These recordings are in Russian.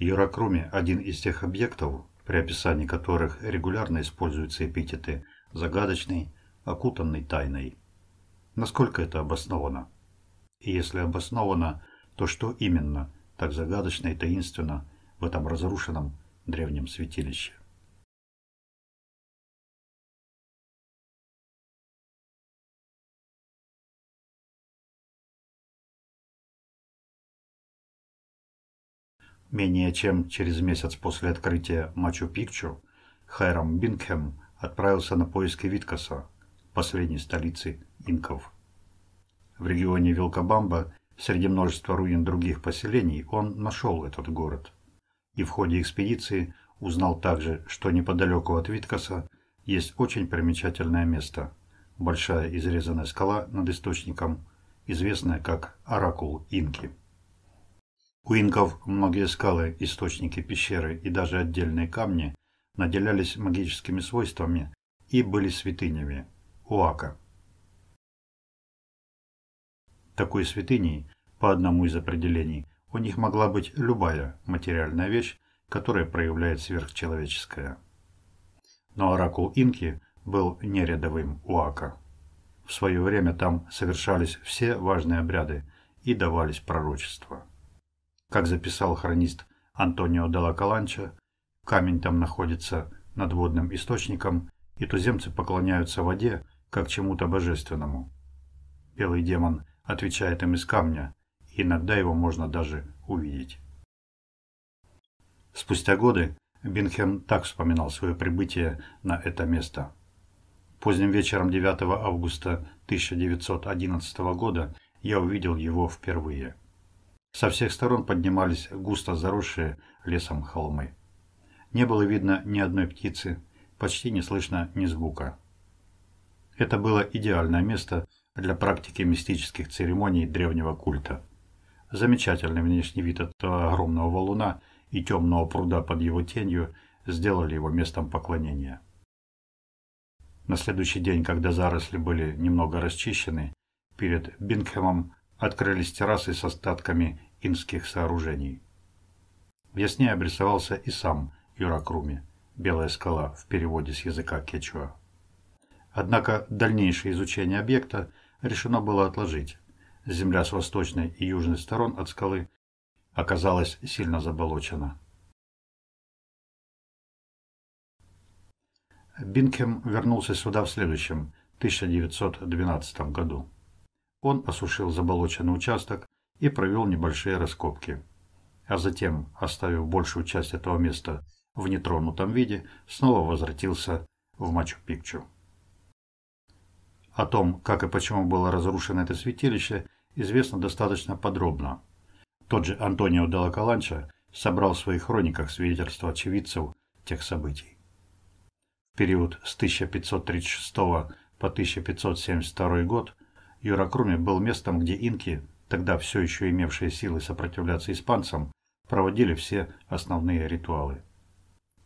Юрокроме – один из тех объектов, при описании которых регулярно используются эпитеты «загадочный», «окутанный тайной». Насколько это обосновано? И если обосновано, то что именно так загадочно и таинственно в этом разрушенном древнем святилище? Менее чем через месяц после открытия Мачу-Пикчу Хайрам Бингхэм отправился на поиски Виткаса, последней столицы инков. В регионе Вилкабамба, среди множества руин других поселений, он нашел этот город. И в ходе экспедиции узнал также, что неподалеку от Виткаса есть очень примечательное место – большая изрезанная скала над источником, известная как Оракул Инки. У инков многие скалы, источники пещеры и даже отдельные камни наделялись магическими свойствами и были святынями – уака. Такой святыней, по одному из определений, у них могла быть любая материальная вещь, которая проявляет сверхчеловеческое. Но оракул инки был не рядовым уака. В свое время там совершались все важные обряды и давались пророчества. Как записал хронист Антонио де ла Каланча, камень там находится над водным источником, и туземцы поклоняются воде, как чему-то божественному. Белый демон отвечает им из камня, и иногда его можно даже увидеть. Спустя годы Бинхем так вспоминал свое прибытие на это место. Поздним вечером 9 августа 1911 года я увидел его впервые. Со всех сторон поднимались густо заросшие лесом холмы. Не было видно ни одной птицы, почти не слышно ни звука. Это было идеальное место для практики мистических церемоний древнего культа. Замечательный внешний вид этого огромного валуна и темного пруда под его тенью сделали его местом поклонения. На следующий день, когда заросли были немного расчищены, перед Бингхэмом открылись террасы с остатками инских сооружений. Яснее обрисовался и сам Юракруми, «Белая скала» в переводе с языка кечуа. Однако дальнейшее изучение объекта решено было отложить. Земля с восточной и южной сторон от скалы оказалась сильно заболочена. Бинкем вернулся сюда в следующем, 1912 году. Он осушил заболоченный участок, и провел небольшие раскопки. А затем, оставив большую часть этого места в нетронутом виде, снова возвратился в Мачу-Пикчу. О том, как и почему было разрушено это святилище, известно достаточно подробно. Тот же Антонио де собрал в своих хрониках свидетельства очевидцев тех событий. В период с 1536 по 1572 год Юракруми был местом, где инки тогда все еще имевшие силы сопротивляться испанцам, проводили все основные ритуалы.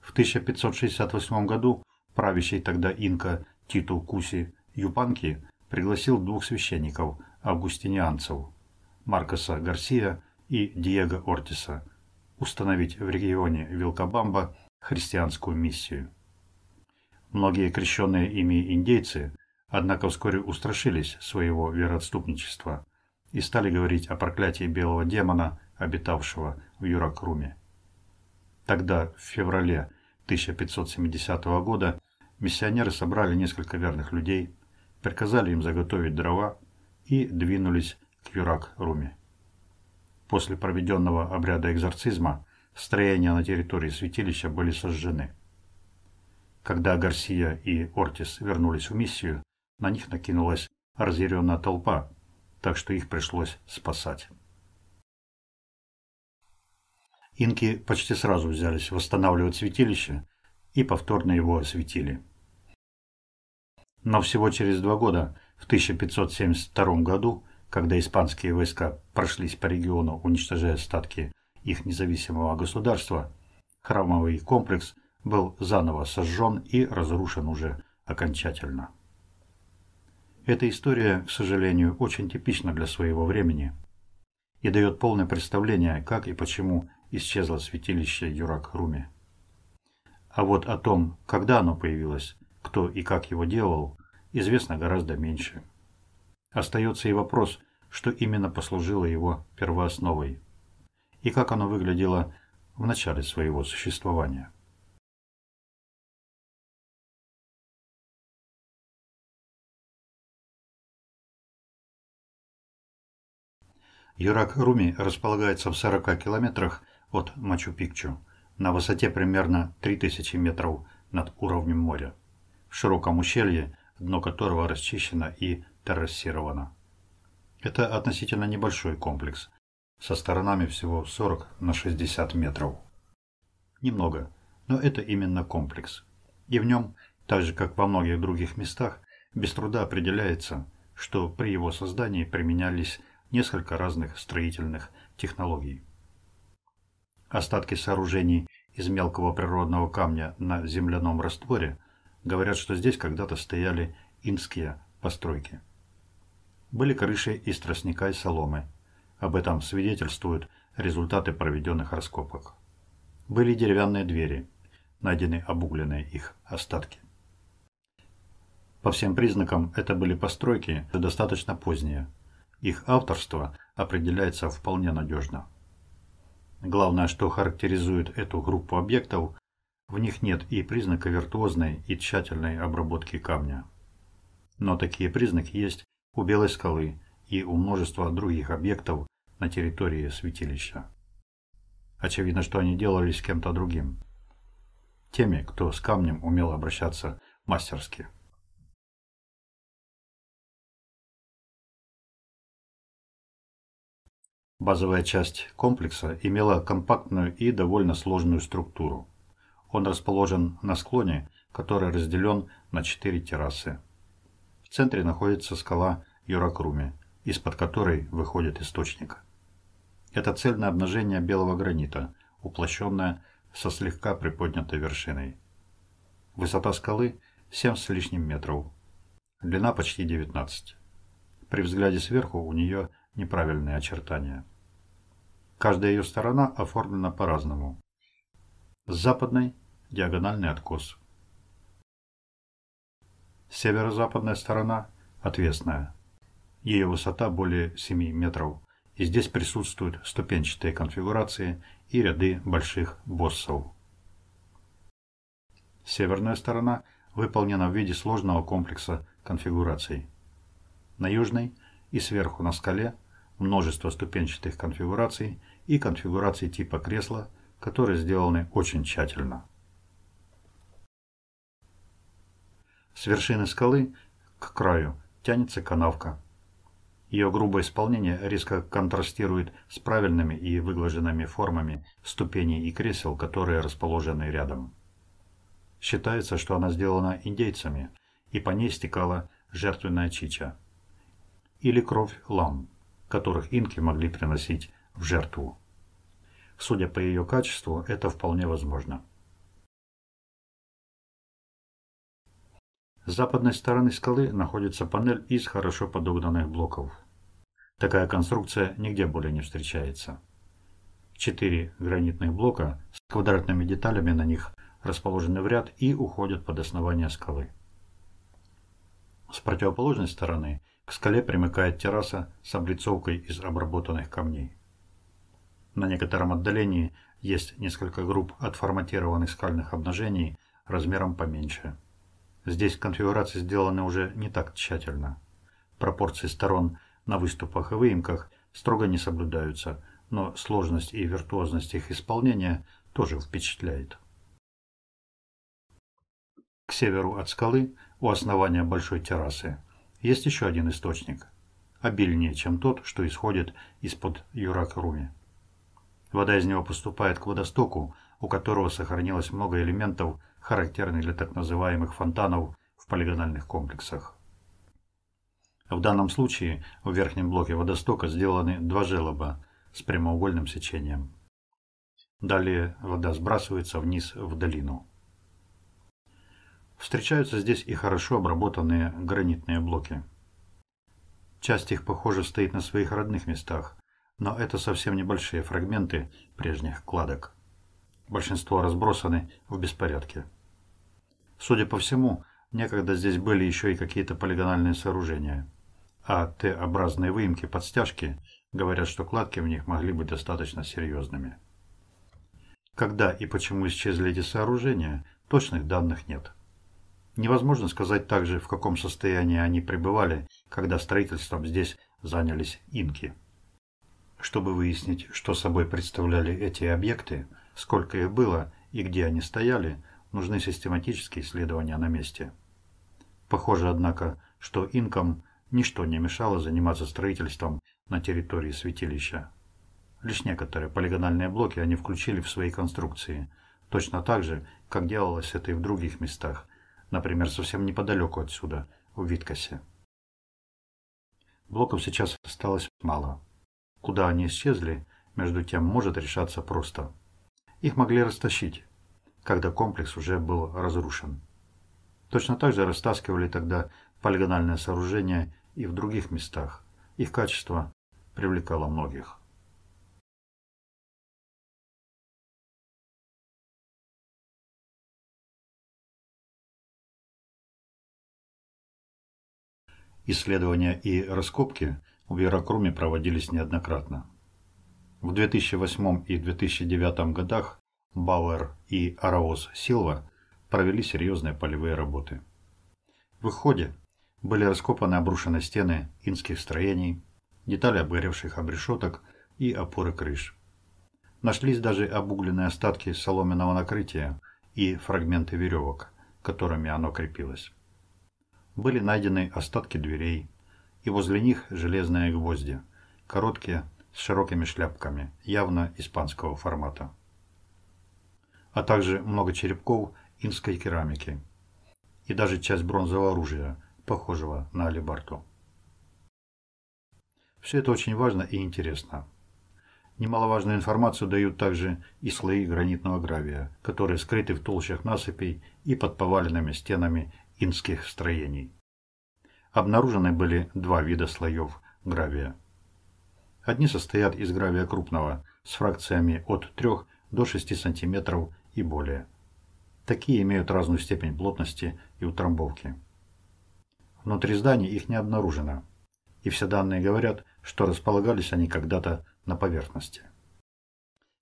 В 1568 году правящий тогда инка Титу Куси Юпанки пригласил двух священников, августинианцев, Маркоса Гарсия и Диего Ортиса, установить в регионе Вилкабамба христианскую миссию. Многие крещенные ими индейцы, однако вскоре устрашились своего вероотступничества – и стали говорить о проклятии белого демона, обитавшего в Юракруме. Тогда, в феврале 1570 года, миссионеры собрали несколько верных людей, приказали им заготовить дрова и двинулись к Юракруме. После проведенного обряда экзорцизма строения на территории святилища были сожжены. Когда Гарсия и Ортис вернулись в миссию, на них накинулась разъяренная толпа, так что их пришлось спасать. Инки почти сразу взялись восстанавливать святилище и повторно его осветили. Но всего через два года, в 1572 году, когда испанские войска прошлись по региону, уничтожая остатки их независимого государства, храмовый комплекс был заново сожжен и разрушен уже окончательно. Эта история, к сожалению, очень типична для своего времени и дает полное представление, как и почему исчезло святилище Юрак-Руми. А вот о том, когда оно появилось, кто и как его делал, известно гораздо меньше. Остается и вопрос, что именно послужило его первоосновой, и как оно выглядело в начале своего существования. Юрак-Руми располагается в 40 километрах от Мачу-Пикчу, на высоте примерно 3000 метров над уровнем моря, в широком ущелье, дно которого расчищено и террасировано. Это относительно небольшой комплекс, со сторонами всего 40 на 60 метров. Немного, но это именно комплекс. И в нем, так же как во многих других местах, без труда определяется, что при его создании применялись несколько разных строительных технологий. Остатки сооружений из мелкого природного камня на земляном растворе говорят, что здесь когда-то стояли инские постройки. Были крыши из тростника и соломы. Об этом свидетельствуют результаты проведенных раскопок. Были деревянные двери, найдены обугленные их остатки. По всем признакам это были постройки достаточно поздние – их авторство определяется вполне надежно. Главное, что характеризует эту группу объектов, в них нет и признака виртуозной и тщательной обработки камня. Но такие признаки есть у Белой скалы и у множества других объектов на территории святилища. Очевидно, что они делались кем-то другим. Теми, кто с камнем умел обращаться мастерски. Базовая часть комплекса имела компактную и довольно сложную структуру. Он расположен на склоне, который разделен на четыре террасы. В центре находится скала Юракруми, из-под которой выходит источник. Это цельное обнажение белого гранита, уплощенное со слегка приподнятой вершиной. Высота скалы 7 с лишним метров, длина почти 19. При взгляде сверху у нее неправильные очертания. Каждая ее сторона оформлена по-разному. С западной – диагональный откос. Северо-западная сторона – отвесная. Ее высота более 7 метров, и здесь присутствуют ступенчатые конфигурации и ряды больших боссов. Северная сторона выполнена в виде сложного комплекса конфигураций. На южной и сверху на скале множество ступенчатых конфигураций – и конфигурации типа кресла, которые сделаны очень тщательно. С вершины скалы к краю тянется канавка. Ее грубое исполнение резко контрастирует с правильными и выглаженными формами ступеней и кресел, которые расположены рядом. Считается, что она сделана индейцами, и по ней стекала жертвенная чича или кровь лам, которых инки могли приносить в жертву. Судя по ее качеству, это вполне возможно. С западной стороны скалы находится панель из хорошо подогнанных блоков. Такая конструкция нигде более не встречается. Четыре гранитных блока с квадратными деталями на них расположены в ряд и уходят под основание скалы. С противоположной стороны к скале примыкает терраса с облицовкой из обработанных камней. На некотором отдалении есть несколько групп отформатированных скальных обнажений размером поменьше. Здесь конфигурации сделаны уже не так тщательно. Пропорции сторон на выступах и выемках строго не соблюдаются, но сложность и виртуозность их исполнения тоже впечатляет. К северу от скалы, у основания большой террасы, есть еще один источник, обильнее, чем тот, что исходит из-под Юрак-Руми. Вода из него поступает к водостоку, у которого сохранилось много элементов, характерных для так называемых фонтанов в полигональных комплексах. В данном случае в верхнем блоке водостока сделаны два желоба с прямоугольным сечением. Далее вода сбрасывается вниз в долину. Встречаются здесь и хорошо обработанные гранитные блоки. Часть их, похоже, стоит на своих родных местах, но это совсем небольшие фрагменты прежних кладок. Большинство разбросаны в беспорядке. Судя по всему, некогда здесь были еще и какие-то полигональные сооружения. А Т-образные выемки подстяжки говорят, что кладки в них могли быть достаточно серьезными. Когда и почему исчезли эти сооружения, точных данных нет. Невозможно сказать также, в каком состоянии они пребывали, когда строительством здесь занялись инки. Чтобы выяснить, что собой представляли эти объекты, сколько их было и где они стояли, нужны систематические исследования на месте. Похоже, однако, что инкам ничто не мешало заниматься строительством на территории святилища. Лишь некоторые полигональные блоки они включили в свои конструкции, точно так же, как делалось это и в других местах, например, совсем неподалеку отсюда, в Виткосе. Блоков сейчас осталось мало. Куда они исчезли, между тем, может решаться просто. Их могли растащить, когда комплекс уже был разрушен. Точно так же растаскивали тогда полигональное сооружение и в других местах. Их качество привлекало многих. Исследования и раскопки – в Ярокруме проводились неоднократно. В 2008 и 2009 годах Бауэр и Араоз Силва провели серьезные полевые работы. В их ходе были раскопаны обрушенные стены инских строений, детали обгоревших обрешеток и опоры крыш. Нашлись даже обугленные остатки соломенного накрытия и фрагменты веревок, которыми оно крепилось. Были найдены остатки дверей, и возле них железные гвозди, короткие, с широкими шляпками, явно испанского формата. А также много черепков инской керамики и даже часть бронзового оружия, похожего на алибарту. Все это очень важно и интересно. Немаловажную информацию дают также и слои гранитного гравия, которые скрыты в толщах насыпей и под поваленными стенами инских строений. Обнаружены были два вида слоев гравия. Одни состоят из гравия крупного, с фракциями от 3 до 6 см и более. Такие имеют разную степень плотности и утрамбовки. Внутри зданий их не обнаружено, и все данные говорят, что располагались они когда-то на поверхности.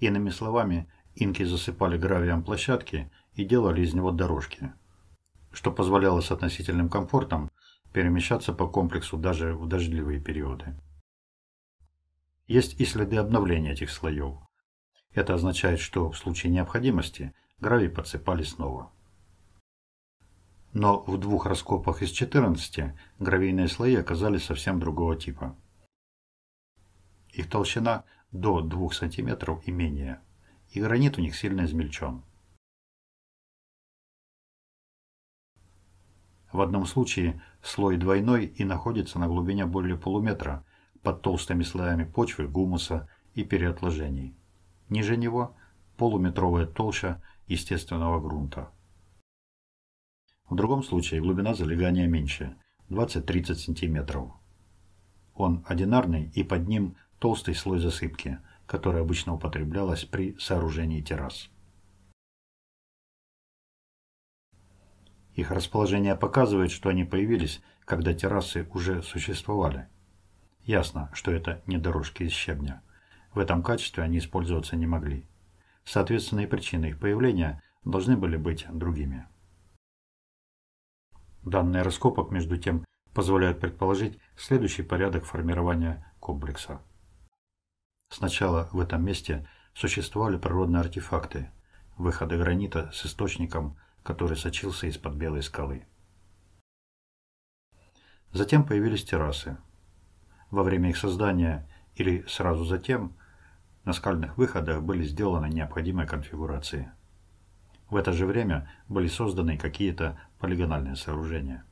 Иными словами, инки засыпали гравием площадки и делали из него дорожки, что позволяло с относительным комфортом перемещаться по комплексу даже в дождливые периоды. Есть и следы обновления этих слоев. Это означает, что в случае необходимости гравий подсыпали снова. Но в двух раскопах из 14 гравийные слои оказались совсем другого типа. Их толщина до 2 см и менее, и гранит у них сильно измельчен. В одном случае слой двойной и находится на глубине более полуметра под толстыми слоями почвы, гумуса и переотложений. Ниже него полуметровая толща естественного грунта. В другом случае глубина залегания меньше – 20-30 см. Он одинарный и под ним толстый слой засыпки, которая обычно употреблялась при сооружении террас. Их расположение показывает, что они появились, когда террасы уже существовали. Ясно, что это не дорожки из щебня. В этом качестве они использоваться не могли. Соответственно, и причины их появления должны были быть другими. Данные раскопок, между тем, позволяют предположить следующий порядок формирования комплекса. Сначала в этом месте существовали природные артефакты, выходы гранита с источником, который сочился из-под белой скалы. Затем появились террасы. Во время их создания или сразу затем на скальных выходах были сделаны необходимые конфигурации. В это же время были созданы какие-то полигональные сооружения.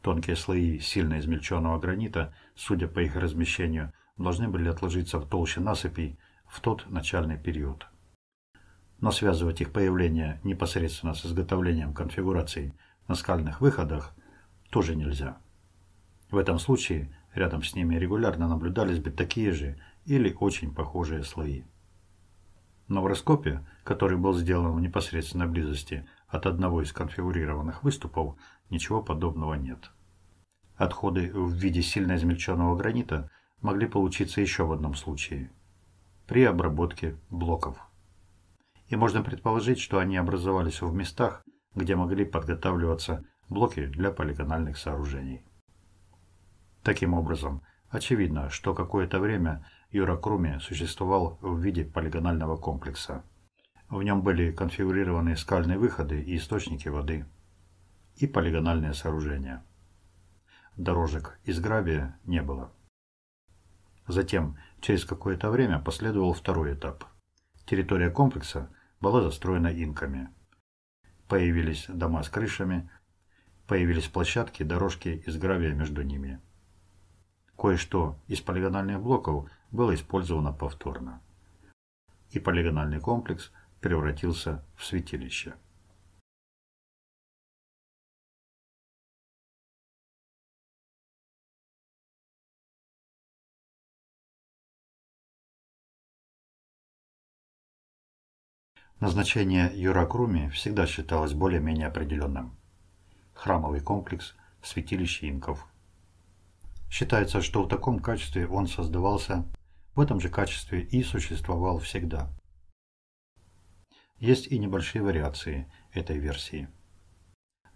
Тонкие слои сильно измельченного гранита, судя по их размещению, должны были отложиться в толще насыпей в тот начальный период но связывать их появление непосредственно с изготовлением конфигураций на скальных выходах тоже нельзя. В этом случае рядом с ними регулярно наблюдались бы такие же или очень похожие слои. На в который был сделан в непосредственной близости от одного из конфигурированных выступов, ничего подобного нет. Отходы в виде сильно измельченного гранита могли получиться еще в одном случае – при обработке блоков и можно предположить, что они образовались в местах, где могли подготавливаться блоки для полигональных сооружений. Таким образом, очевидно, что какое-то время Юракруми существовал в виде полигонального комплекса. В нем были конфигурированы скальные выходы и источники воды, и полигональные сооружения. Дорожек из гравия не было. Затем, через какое-то время, последовал второй этап. Территория комплекса – была застроена инками. Появились дома с крышами, появились площадки, дорожки из гравия между ними. Кое-что из полигональных блоков было использовано повторно. И полигональный комплекс превратился в святилище. Назначение Юракруми всегда считалось более-менее определенным. Храмовый комплекс, святилище инков. Считается, что в таком качестве он создавался, в этом же качестве и существовал всегда. Есть и небольшие вариации этой версии.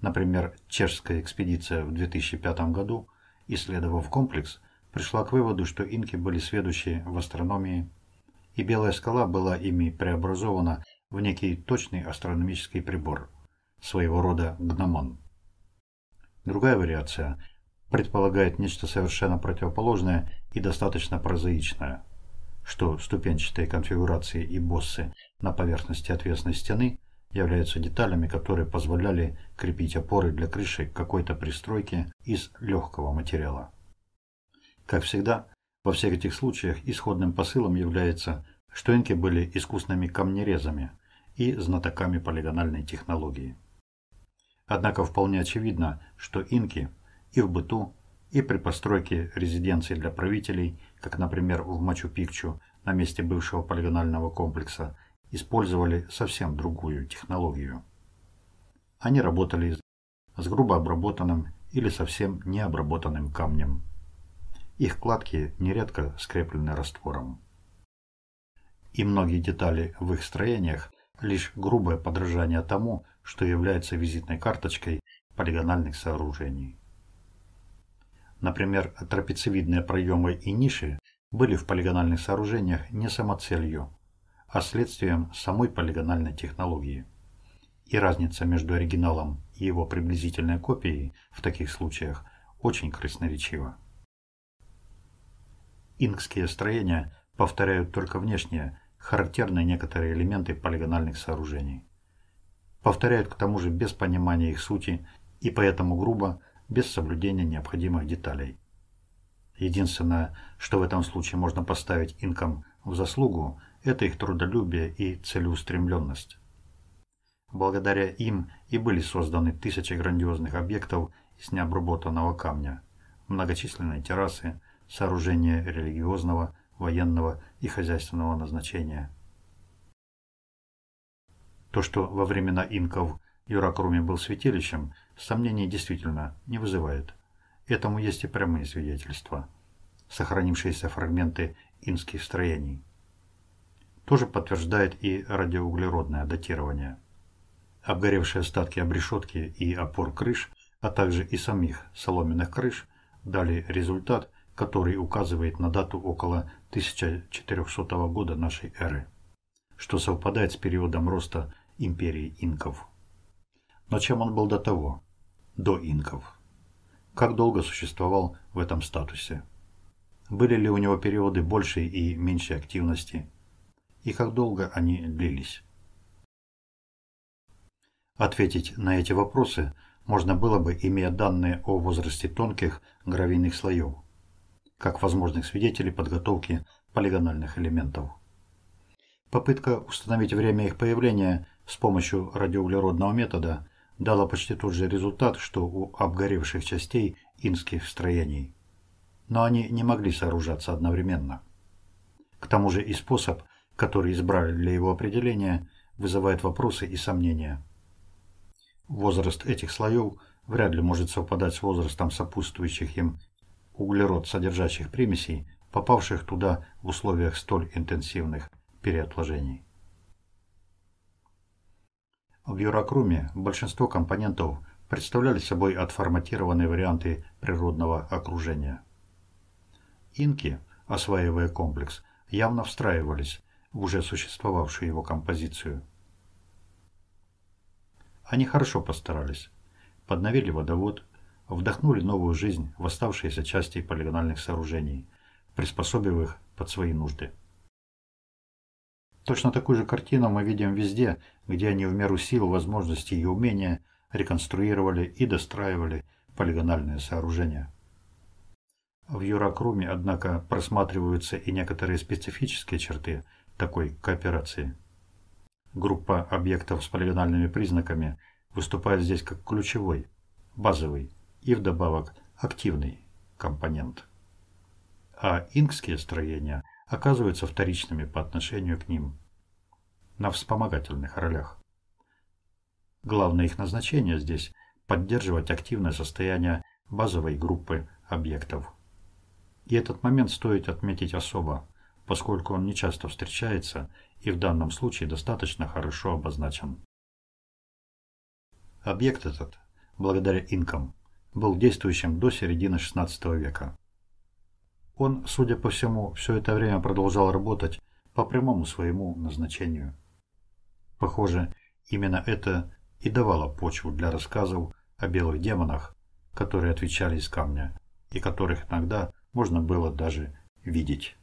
Например, чешская экспедиция в 2005 году, исследовав комплекс, пришла к выводу, что инки были сведущие в астрономии, и Белая скала была ими преобразована в некий точный астрономический прибор, своего рода гномон. Другая вариация предполагает нечто совершенно противоположное и достаточно прозаичное, что ступенчатые конфигурации и боссы на поверхности отвесной стены являются деталями, которые позволяли крепить опоры для крыши какой-то пристройки из легкого материала. Как всегда, во всех этих случаях исходным посылом является, что инки были искусными камнерезами – и знатоками полигональной технологии. Однако вполне очевидно, что инки и в быту, и при постройке резиденций для правителей, как, например, в Мачу-Пикчу на месте бывшего полигонального комплекса, использовали совсем другую технологию. Они работали с грубо обработанным или совсем необработанным камнем. Их кладки нередко скреплены раствором. И многие детали в их строениях лишь грубое подражание тому, что является визитной карточкой полигональных сооружений. Например, трапециевидные проемы и ниши были в полигональных сооружениях не самоцелью, а следствием самой полигональной технологии. И разница между оригиналом и его приблизительной копией в таких случаях очень красноречива. Инкские строения повторяют только внешнее характерны некоторые элементы полигональных сооружений. Повторяют к тому же без понимания их сути и поэтому грубо, без соблюдения необходимых деталей. Единственное, что в этом случае можно поставить инкам в заслугу, это их трудолюбие и целеустремленность. Благодаря им и были созданы тысячи грандиозных объектов из необработанного камня, многочисленные террасы, сооружения религиозного, военного и хозяйственного назначения. То, что во времена инков Юракруми был святилищем, сомнений действительно не вызывает. Этому есть и прямые свидетельства, сохранившиеся фрагменты инских строений. Тоже подтверждает и радиоуглеродное датирование. Обгоревшие остатки обрешетки и опор крыш, а также и самих соломенных крыш, дали результат, который указывает на дату около 1400 года нашей эры, что совпадает с периодом роста империи инков. Но чем он был до того, до инков? Как долго существовал в этом статусе? Были ли у него периоды большей и меньшей активности? И как долго они длились? Ответить на эти вопросы можно было бы, имея данные о возрасте тонких гравийных слоев – как возможных свидетелей подготовки полигональных элементов. Попытка установить время их появления с помощью радиоуглеродного метода дала почти тот же результат, что у обгоревших частей инских строений. Но они не могли сооружаться одновременно. К тому же и способ, который избрали для его определения, вызывает вопросы и сомнения. Возраст этих слоев вряд ли может совпадать с возрастом сопутствующих им углерод содержащих примесей, попавших туда в условиях столь интенсивных переотложений. В Юракруме большинство компонентов представляли собой отформатированные варианты природного окружения. Инки, осваивая комплекс, явно встраивались в уже существовавшую его композицию. Они хорошо постарались. Подновили водовод, вдохнули новую жизнь в оставшиеся части полигональных сооружений, приспособив их под свои нужды. Точно такую же картину мы видим везде, где они в меру сил, возможностей и умения реконструировали и достраивали полигональные сооружения. В Юракруме, однако, просматриваются и некоторые специфические черты такой кооперации. Группа объектов с полигональными признаками выступает здесь как ключевой, базовый и вдобавок активный компонент. А инкские строения оказываются вторичными по отношению к ним на вспомогательных ролях. Главное их назначение здесь – поддерживать активное состояние базовой группы объектов. И этот момент стоит отметить особо, поскольку он нечасто встречается и в данном случае достаточно хорошо обозначен. Объект этот, благодаря инкам, был действующим до середины XVI века. Он, судя по всему, все это время продолжал работать по прямому своему назначению. Похоже, именно это и давало почву для рассказов о белых демонах, которые отвечали из камня, и которых иногда можно было даже видеть.